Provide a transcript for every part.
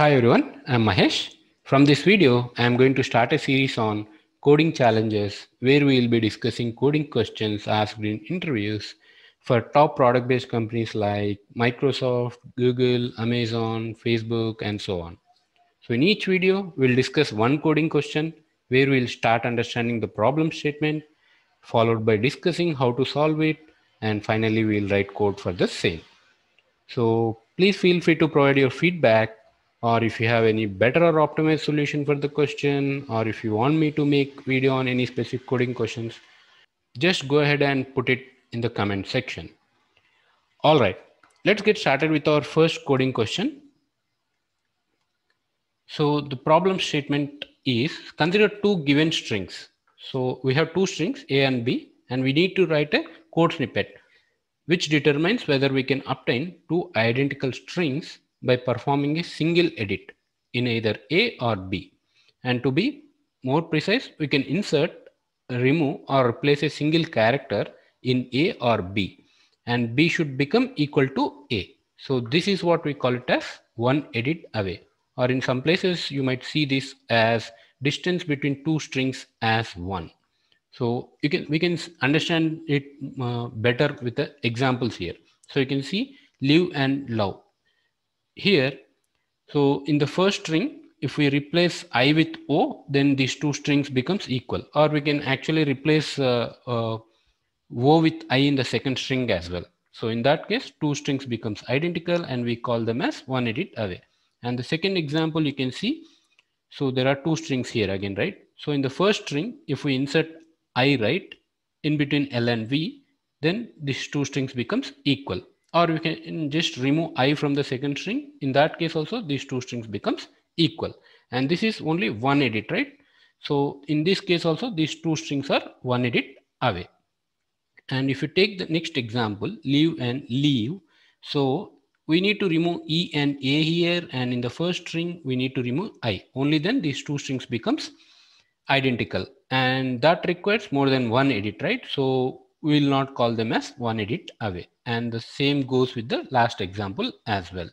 Hi everyone, I'm Mahesh. From this video, I'm going to start a series on coding challenges where we will be discussing coding questions asked in interviews for top product-based companies like Microsoft, Google, Amazon, Facebook, and so on. So in each video, we'll discuss one coding question where we'll start understanding the problem statement, followed by discussing how to solve it, and finally we'll write code for the same. So please feel free to provide your feedback or if you have any better or optimized solution for the question, or if you want me to make video on any specific coding questions, just go ahead and put it in the comment section. All right, let's get started with our first coding question. So the problem statement is consider two given strings. So we have two strings, A and B, and we need to write a code snippet, which determines whether we can obtain two identical strings by performing a single edit in either A or B. And to be more precise, we can insert, remove or replace a single character in A or B and B should become equal to A. So this is what we call it as one edit away or in some places you might see this as distance between two strings as one. So you can we can understand it uh, better with the examples here. So you can see live and love here. So in the first string, if we replace i with o, then these two strings becomes equal. Or we can actually replace uh, uh, o with i in the second string as well. So in that case, two strings becomes identical and we call them as one edit away. And the second example you can see, so there are two strings here again, right? So in the first string, if we insert i right in between L and V, then these two strings becomes equal or we can just remove i from the second string. In that case also these two strings becomes equal. And this is only one edit, right? So in this case also these two strings are one edit away. And if you take the next example, leave and leave. So we need to remove E and A here. And in the first string, we need to remove I. Only then these two strings becomes identical. And that requires more than one edit, right? So we will not call them as one edit away and the same goes with the last example as well.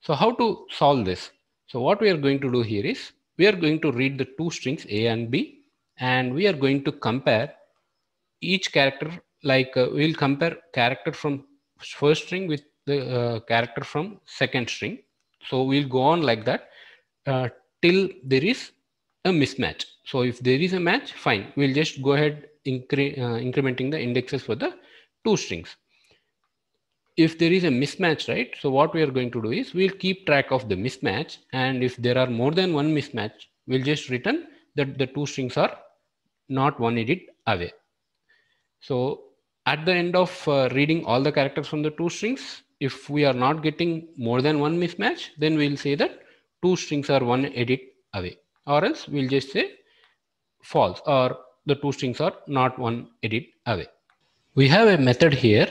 So how to solve this? So what we are going to do here is we are going to read the two strings A and B and we are going to compare each character like uh, we'll compare character from first string with the uh, character from second string. So we'll go on like that uh, till there is a mismatch. So if there is a match, fine. We'll just go ahead incre uh, incrementing the indexes for the two strings if there is a mismatch, right? So what we are going to do is we'll keep track of the mismatch. And if there are more than one mismatch, we'll just return that the two strings are not one edit away. So at the end of uh, reading all the characters from the two strings, if we are not getting more than one mismatch, then we'll say that two strings are one edit away. Or else we'll just say false or the two strings are not one edit away. We have a method here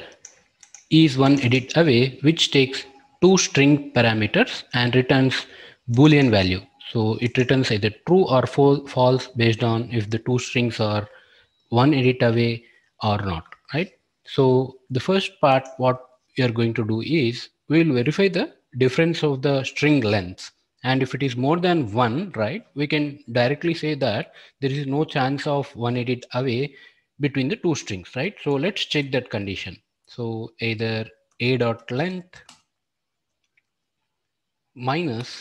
is one edit away, which takes two string parameters and returns Boolean value. So it returns either true or false based on if the two strings are one edit away or not, right? So the first part, what we are going to do is we'll verify the difference of the string length. And if it is more than one, right, we can directly say that there is no chance of one edit away between the two strings, right? So let's check that condition. So either a dot length minus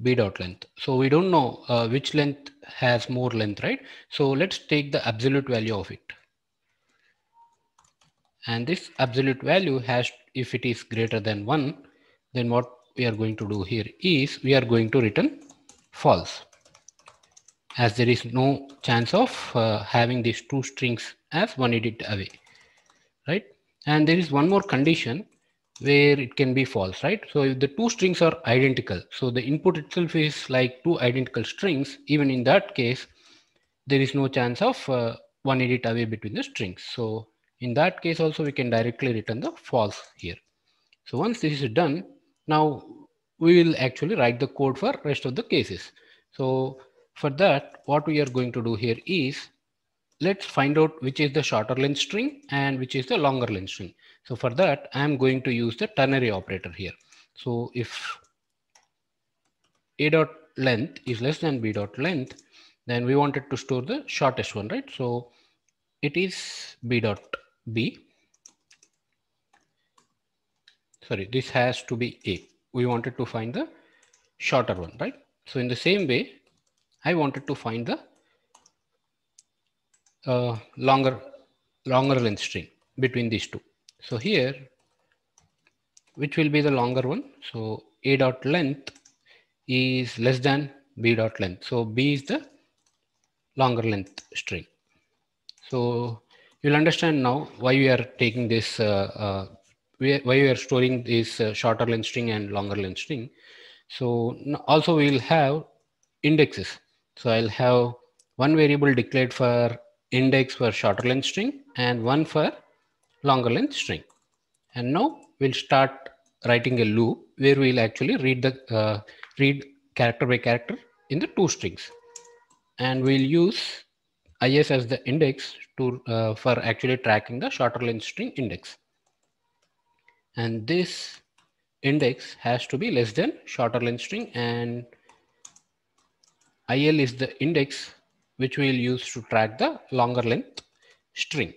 b dot length. So we don't know uh, which length has more length, right? So let's take the absolute value of it. And this absolute value has, if it is greater than one, then what we are going to do here is we are going to return false as there is no chance of uh, having these two strings as one edit away right? And there is one more condition where it can be false, right? So if the two strings are identical, so the input itself is like two identical strings, even in that case, there is no chance of uh, edit away between the strings. So in that case also, we can directly return the false here. So once this is done, now we will actually write the code for rest of the cases. So for that, what we are going to do here is let's find out which is the shorter length string and which is the longer length string. So for that, I'm going to use the ternary operator here. So if a dot length is less than b dot length, then we wanted to store the shortest one, right? So it is b dot b. Sorry, this has to be a. We wanted to find the shorter one, right? So in the same way, I wanted to find the uh, longer longer length string between these two. So here, which will be the longer one? So a dot length is less than b dot length. So b is the longer length string. So you'll understand now why we are taking this, uh, uh, why we are storing this uh, shorter length string and longer length string. So also we'll have indexes. So I'll have one variable declared for index for shorter length string and one for longer length string. And now we'll start writing a loop where we'll actually read the uh, read character by character in the two strings. And we'll use is as the index to uh, for actually tracking the shorter length string index. And this index has to be less than shorter length string and IL is the index which we will use to track the longer length string.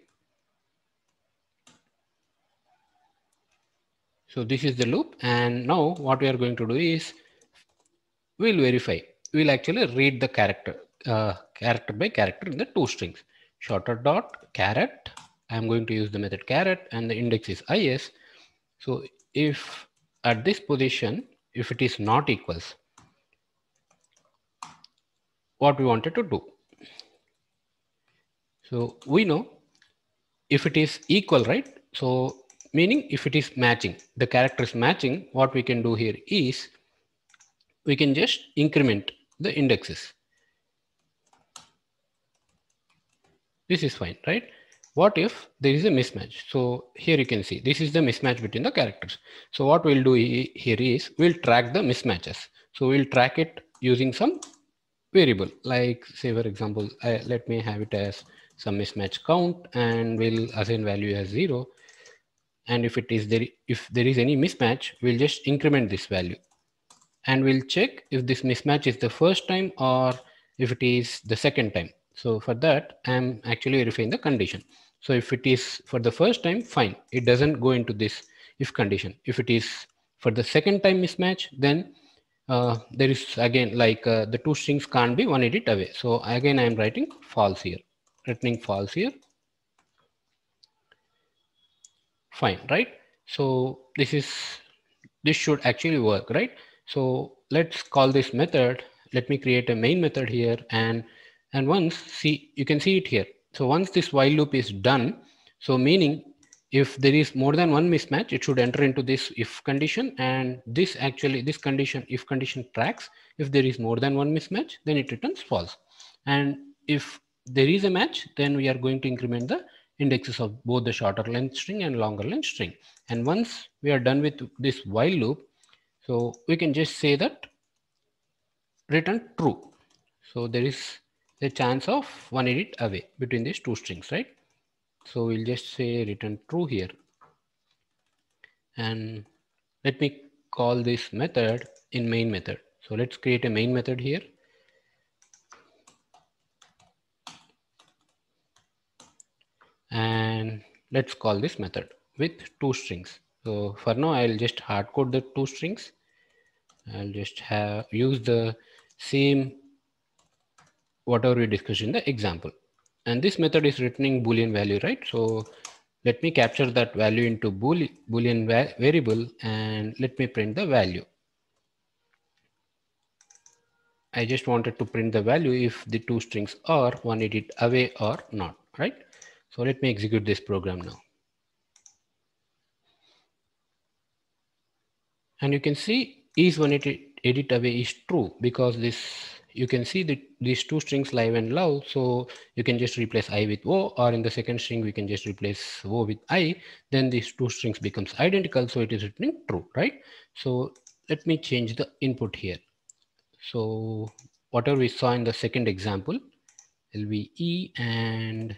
So this is the loop. And now what we are going to do is we'll verify. We'll actually read the character, uh, character by character in the two strings. Shorter dot caret. I'm going to use the method caret and the index is is. So if at this position, if it is not equals, what we wanted to do. So we know if it is equal, right? So meaning if it is matching, the character is matching, what we can do here is we can just increment the indexes. This is fine, right? What if there is a mismatch? So here you can see this is the mismatch between the characters. So what we'll do here is we'll track the mismatches. So we'll track it using some variable like say for example, uh, let me have it as some mismatch count and we'll assign value as zero. And if it is there, if there is any mismatch, we'll just increment this value. And we'll check if this mismatch is the first time or if it is the second time. So for that, I'm actually verifying the condition. So if it is for the first time, fine. It doesn't go into this if condition. If it is for the second time mismatch, then uh, there is again like uh, the two strings can't be one edit away. So again, I'm writing false here returning false here. Fine, right? So this is, this should actually work, right? So let's call this method. Let me create a main method here. And, and once see, you can see it here. So once this while loop is done, so meaning if there is more than one mismatch, it should enter into this if condition. And this actually, this condition, if condition tracks, if there is more than one mismatch, then it returns false. And if there is a match, then we are going to increment the indexes of both the shorter length string and longer length string. And once we are done with this while loop, so we can just say that return true. So there is a chance of one edit away between these two strings, right? So we'll just say return true here. And let me call this method in main method. So let's create a main method here. and let's call this method with two strings. So for now, I'll just hard code the two strings. I'll just have use the same whatever we discussed in the example. And this method is returning Boolean value, right? So let me capture that value into Boolean variable and let me print the value. I just wanted to print the value if the two strings are one edit away or not, right? So let me execute this program now. And you can see is one edit away is true because this you can see that these two strings live and low So you can just replace i with o or in the second string, we can just replace o with i. Then these two strings becomes identical. So it is returning true, right? So let me change the input here. So whatever we saw in the second example, will be e and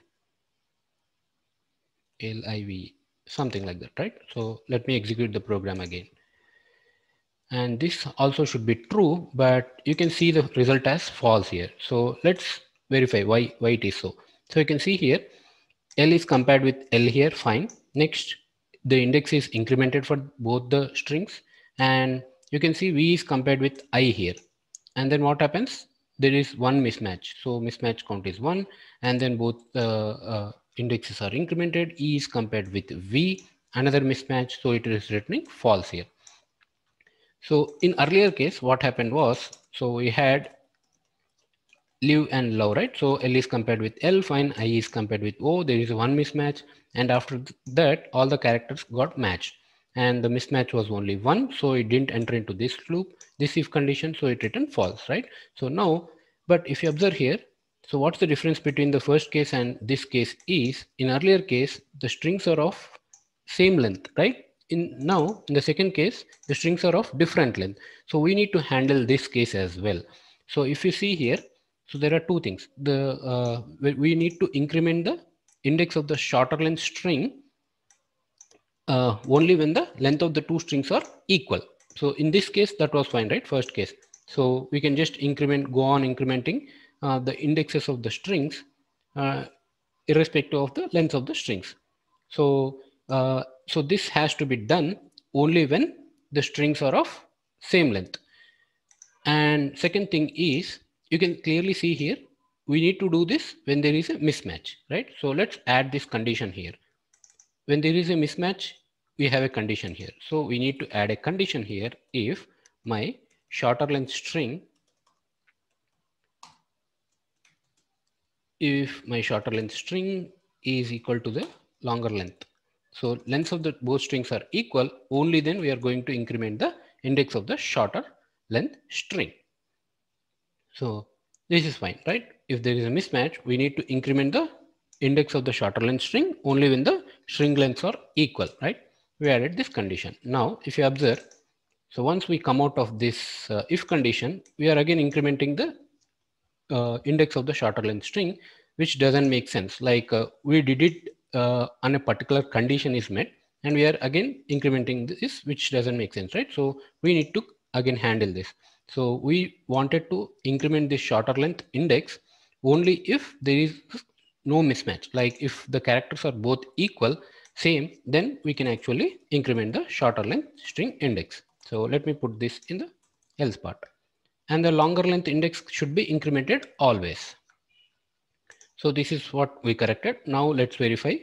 liv, something like that, right? So let me execute the program again. And this also should be true, but you can see the result as false here. So let's verify why, why it is so. So you can see here, L is compared with L here, fine. Next, the index is incremented for both the strings. And you can see V is compared with I here. And then what happens? There is one mismatch. So mismatch count is one. And then both uh, uh, indexes are incremented, E is compared with V, another mismatch, so it is returning false here. So in earlier case, what happened was, so we had live and low, right? So L is compared with L, fine, I is compared with O, there is one mismatch. And after that, all the characters got matched. And the mismatch was only one, so it didn't enter into this loop, this if condition, so it returned false, right? So now, but if you observe here, so what's the difference between the first case and this case is in earlier case, the strings are of same length, right? In now, in the second case, the strings are of different length. So we need to handle this case as well. So if you see here, so there are two things. The uh, we need to increment the index of the shorter length string uh, only when the length of the two strings are equal. So in this case, that was fine, right? First case. So we can just increment, go on incrementing uh, the indexes of the strings uh, irrespective of the length of the strings. So, uh, so this has to be done only when the strings are of same length. And second thing is, you can clearly see here, we need to do this when there is a mismatch, right? So let's add this condition here. When there is a mismatch, we have a condition here. So we need to add a condition here if my shorter length string if my shorter length string is equal to the longer length. So lengths of the both strings are equal, only then we are going to increment the index of the shorter length string. So this is fine, right? If there is a mismatch, we need to increment the index of the shorter length string only when the string lengths are equal, right? We added this condition. Now, if you observe, so once we come out of this uh, if condition, we are again incrementing the uh, index of the shorter length string, which doesn't make sense. Like uh, we did it uh, on a particular condition is met, and we are again incrementing this, which doesn't make sense, right? So we need to again handle this. So we wanted to increment this shorter length index only if there is no mismatch. Like if the characters are both equal, same, then we can actually increment the shorter length string index. So let me put this in the else part and the longer length index should be incremented always. So this is what we corrected. Now let's verify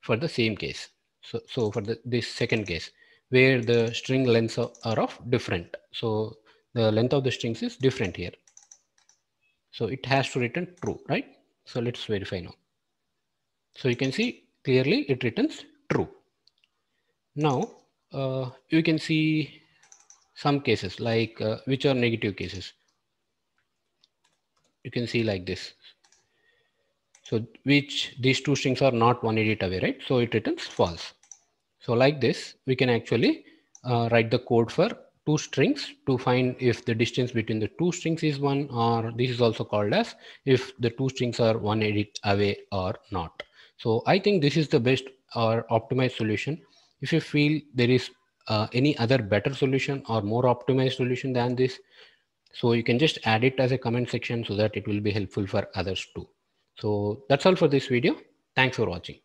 for the same case. So, so for the, this second case where the string lengths are of different. So the length of the strings is different here. So it has to return true, right? So let's verify now. So you can see clearly it returns true. Now uh, you can see some cases like uh, which are negative cases. You can see like this. So which these two strings are not 180 away, right? So it returns false. So like this, we can actually uh, write the code for two strings to find if the distance between the two strings is one or this is also called as if the two strings are 180 away or not. So I think this is the best or optimized solution. If you feel there is uh, any other better solution or more optimized solution than this. So you can just add it as a comment section so that it will be helpful for others too. So that's all for this video. Thanks for watching.